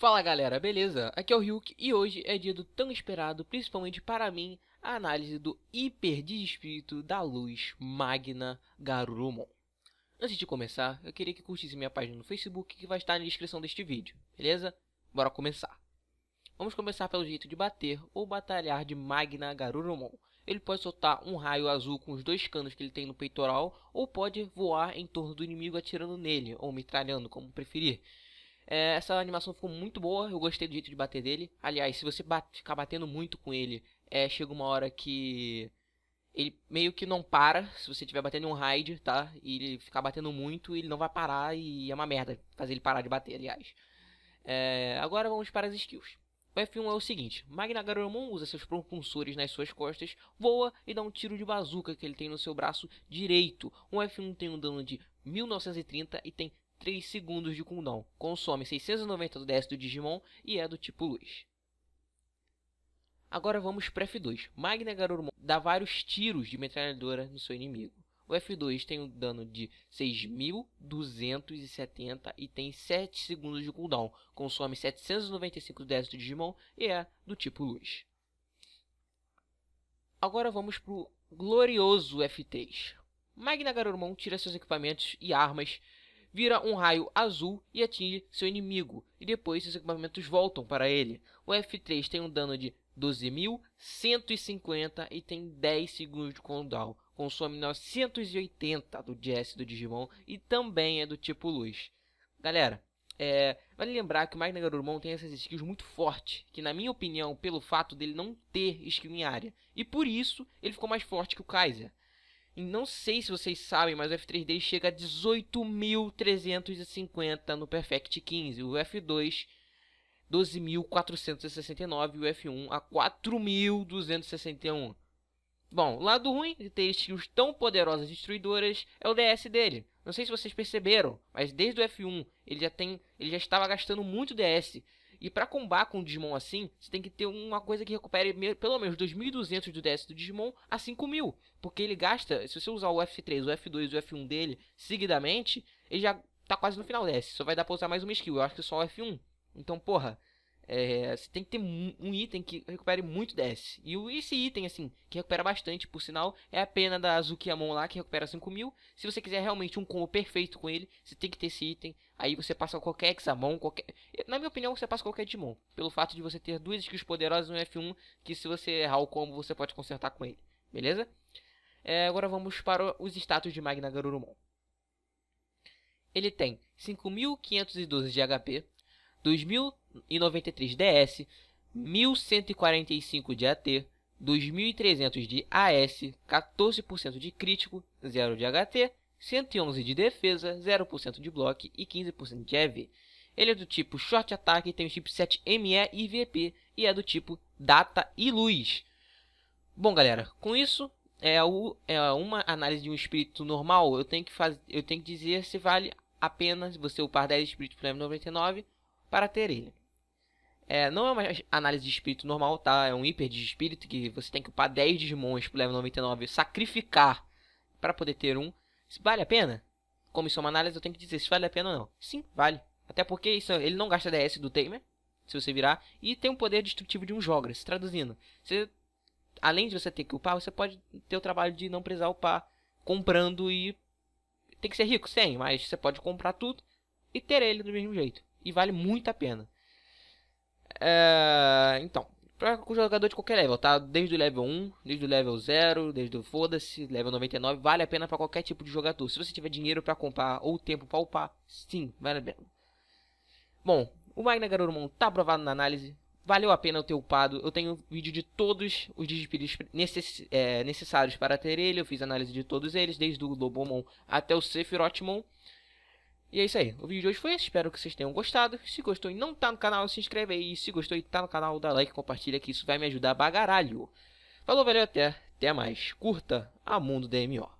Fala galera, beleza? Aqui é o Ryuk e hoje é dia do tão esperado, principalmente para mim, a análise do hiper desespírito da luz magna Garurumon. Antes de começar, eu queria que curtisse minha página no Facebook que vai estar na descrição deste vídeo, beleza? Bora começar! Vamos começar pelo jeito de bater ou batalhar de Magna Garurumon. Ele pode soltar um raio azul com os dois canos que ele tem no peitoral, ou pode voar em torno do inimigo atirando nele, ou metralhando, como preferir. É, essa animação ficou muito boa, eu gostei do jeito de bater dele. Aliás, se você ficar batendo muito com ele, é, chega uma hora que ele meio que não para se você estiver batendo um raid, tá? E ele ficar batendo muito, ele não vai parar e é uma merda fazer ele parar de bater, aliás. É, agora vamos para as skills. O F1 é o seguinte: Magna Garurumon usa seus propulsores nas suas costas, voa e dá um tiro de bazuca que ele tem no seu braço direito. Um F1 tem um dano de 1930 e tem 3 segundos de cooldown. Consome 690 do DS do Digimon e é do tipo luz. Agora vamos para F2. Magna Garurumon dá vários tiros de metralhadora no seu inimigo. O F2 tem um dano de 6.270 e tem 7 segundos de cooldown, consome 795 décitos de Digimon e é do tipo luz. Agora vamos para o glorioso F3. Magna Garurumon tira seus equipamentos e armas, vira um raio azul e atinge seu inimigo, e depois seus equipamentos voltam para ele. O F3 tem um dano de 12.150 e tem 10 segundos de cooldown. Consome 980 do Jesse do Digimon e também é do tipo luz. Galera, é, vale lembrar que o Magna tem essas skills muito fortes, que na minha opinião, pelo fato dele não ter skill em área, e por isso ele ficou mais forte que o Kaiser. E não sei se vocês sabem, mas o F3 dele chega a 18.350 no Perfect 15, o F2 12.469 e o F1 a 4.261. Bom, lado ruim de ter skills tão poderosas destruidoras é o DS dele. Não sei se vocês perceberam, mas desde o F1 ele já tem, ele já estava gastando muito DS. E para combater com um Digimon assim, você tem que ter uma coisa que recupere pelo menos 2.200 do DS do Digimon a 5.000. Porque ele gasta, se você usar o F3, o F2 e o F1 dele seguidamente, ele já tá quase no final do DS. Só vai dar pra usar mais uma skill, eu acho que só o F1. Então, porra, é, você tem que ter um item que recupere muito DS. E esse item, assim, que recupera bastante, por sinal, é a pena da Azukiamon lá, que recupera 5 mil. Se você quiser realmente um combo perfeito com ele, você tem que ter esse item. Aí você passa qualquer Examon, qualquer... Na minha opinião, você passa qualquer Digimon. Pelo fato de você ter duas skills poderosas no F1, que se você errar o combo, você pode consertar com ele. Beleza? É, agora vamos para os status de Magna Garurumon. Ele tem 5.512 de HP, 2093 DS, 1145 de AT, 2300 de AS, 14% de crítico, 0 de HT, 111 de defesa, 0% de block e 15% de EV. Ele é do tipo Short Attack, tem o 7 ME e VP e é do tipo Data e Luz. Bom, galera, com isso é, o, é uma análise de um espírito normal. Eu tenho que fazer, eu tenho que dizer se vale a pena você upar 10 espíritos para 99 para ter ele. É, não é uma análise de espírito normal, tá? É um hiper de espírito que você tem que upar 10 Digimons pro level 99 sacrificar para poder ter um. vale a pena? Como isso é uma análise, eu tenho que dizer se vale a pena ou não. Sim, vale. Até porque isso, ele não gasta DS do Tamer, se você virar, e tem um poder destrutivo de um Jogra, se traduzindo. Você, além de você ter que upar, você pode ter o trabalho de não precisar upar comprando e. Tem que ser rico? sim, mas você pode comprar tudo e ter ele do mesmo jeito e vale muito a pena. É, então, para o jogador de qualquer level, tá? Desde o level 1, desde o level 0, desde o foda-se, level 99, vale a pena para qualquer tipo de jogador. Se você tiver dinheiro para comprar ou tempo para upar, sim, vale a pena. Bom, o Magna Garurumon tá aprovado na análise. Valeu a pena eu ter upado. Eu tenho vídeo de todos os Digipiris necess é, necessários para ter ele. Eu fiz análise de todos eles, desde o Lobomon até o Sephirotmon e é isso aí. O vídeo de hoje foi esse. Espero que vocês tenham gostado. Se gostou e não tá no canal, se inscreve aí. Se gostou e tá no canal, dá like, compartilha que isso vai me ajudar bagaralho. Falou, valeu, até, até mais. Curta a Mundo DMO.